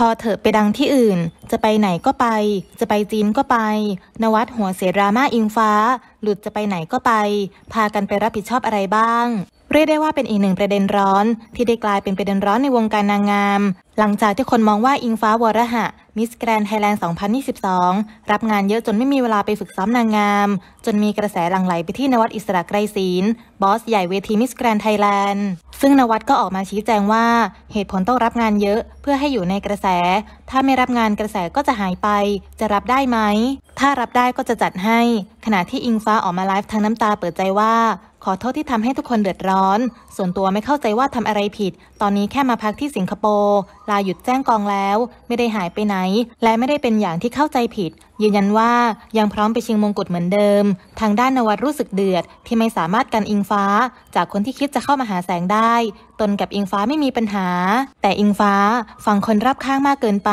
พอเถอะไปดังที่อื่น จะไปไหนก็ไป จะไปจีนก็ไป นวัดหัวเสียราม่าอิงฟ้า หลุดจะไปไหนก็ไป พากันไปรับผิดชอบอะไรบ้าง เรียกได้ว่าเป็นอีกหนึ่งประเด็นร้อน ที่ได้กลายเป็นประเด็นร้อนในวงการนางงาม หลังจากที่คนมองว่าอิงฟ้าวรหะ มิสแกรนไทยแลนด์ 2022 รับงานเยอะจนไม่มีเวลาไปฝึกซ้อมนางงาม จนมีกระแสหลั่งไหลไปที่นวัดอิสระไกรศีลบอสใหญ่เวทีมิสแกรนไทยแลนด์ซึ่งนวัดก็ออกมาชี้แจงว่า เหตุผลต้องรับงานเยอะเพื่อให้อยู่ในกระแส ถ้าไม่รับงานกระแสก็จะหายไป จะรับได้ไหมถ้ารับได้ก็จะจัดให้ ขณะที่อิงฟ้าออกมาไลฟ์ทางน้ำตาเปิดใจว่า ขอโทษที่ทำให้ทุกคนเดือดร้อน ส่วนตัวไม่เข้าใจว่าทำอะไรผิด ตอนนี้แค่มาพักที่สิงคโปร์ ลาหยุดแจ้งกองแล้ว ไม่ได้หายไปไหน และไม่ได้เป็นอย่างที่เข้าใจผิด ยืนยันว่ายังพร้อมไปชิงมงกุฎเหมือนเดิม ทางด้านนวัดรู้สึกเดือด ที่ไม่สามารถกันอิงฟ้า จากคนที่คิดจะเข้ามาหาแสงได้ตนกับอิงฟ้าไม่มีปัญหา แต่อิงฟ้า ฟังคนรับข้างมากเกินไป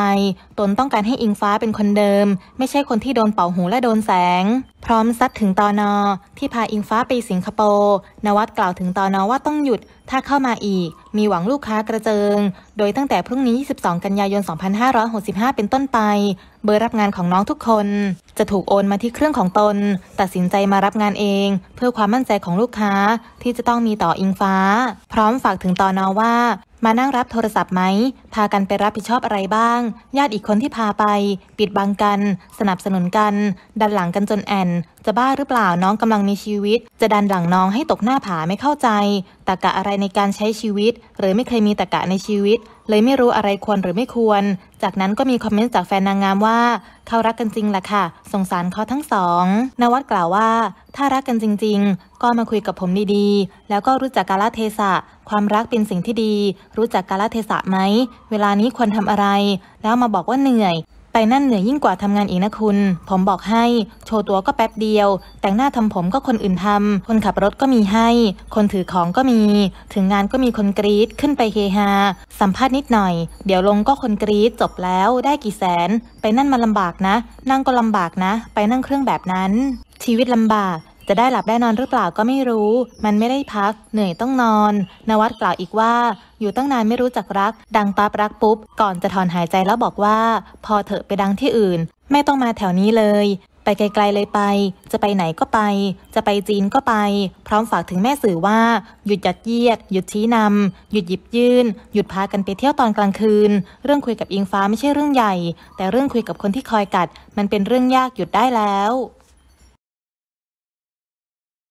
ตนต้องการให้อิงฟ้าเป็นคนเดิม ไม่ใช่คนที่โดนเป่าหูและโดนแสง พร้อมซัดถึงตอนอที่พาอิงฟ้าไปสิงคโปร์นวัดกล่าวถึงตอนอว่าต้องหยุดถ้าเข้ามาอีกมีหวังลูกค้ากระเจิง โดยตั้งแต่พรุ่งนี้ 22 กันยายน 2565 เป็นต้นไป เบอร์รับงานของน้องทุกคน จะถูกโอนมาที่เครื่องของตน ตัดสินใจมารับงานเอง เพื่อความมั่นใจของลูกค้าที่จะต้องมีต่ออิงฟ้า พร้อมฝากถึงตอนอว่า มานั่งรับโทรศัพท์ไหม พากันไปรับผิดชอบอะไรบ้าง ญาติอีกคนที่พาไป ปิดบังกัน สนับสนุนกันดันหลังกันจนแอนจะบ้าหรือเปล่าน้องกำลังมีชีวิต จะดันหลังน้องให้ตกหน้าผาไม่เข้าใจตะกะอะไรในการใช้ชีวิต หรือไม่เคยมีตะกะในชีวิต เลยไม่รู้อะไรควรหรือไม่ควร จากนั้นก็มีคอมเมนต์จากแฟนนางงามว่าเขารักกันจริงแหละค่ะ สงสารเขาทั้งสอง นวัดกล่าวว่า ถ้ารักกันจริง ๆ ก็มาคุยกับผมดีๆ แล้วก็รู้จักกาลเทศะ ความรักเป็นสิ่งที่ดี รู้จักกาลเทศะไหมเวลานี้ควรทำอะไร แล้วมาบอกว่าเหนื่อยไปนั่นเหนื่อยยิ่งกว่าทำงานอีกนะคุณ ผมบอกให้ โชว์ตัวก็แป๊บเดียว แต่งหน้าทำผมก็คนอื่นทำคนขับรถก็มีให้ คนถือของก็มี ถึงงานก็มีคนกรีดขึ้นไปเฮฮา สัมภาษณ์นิดหน่อย เดี๋ยวลงก็คนกรีดจบแล้วได้กี่แสน ไปนั่นมาลำบากนะ นั่งก็ลำบากนะ ไปนั่งเครื่องแบบนั้น ชีวิตลำบากจะได้หลับได้นอนหรือเปล่าก็ไม่รู้ มันไม่ได้พักเหนื่อยต้องนอน นวัดกล่าวอีกว่า อยู่ตั้งนานไม่รู้จักรัก ดังปั๊บรักปุ๊บ ก่อนจะถอนหายใจแล้วบอกว่า พอเถอะไปดังที่อื่น ไม่ต้องมาแถวนี้เลย ไปไกลๆเลยไป จะไปไหนก็ไป จะไปจีนก็ไป พร้อมฝากถึงแม่สื่อว่า หยุดยัดเยียด หยุดชี้นำหยุดหยิบยื่น หยุดพากันไปเที่ยวตอนกลางคืน เรื่องคุยกับอิงฟ้าไม่ใช่เรื่องใหญ่ แต่เรื่องคุยกับคนที่คอยกัด มันเป็นเรื่องยากหยุดได้แล้ว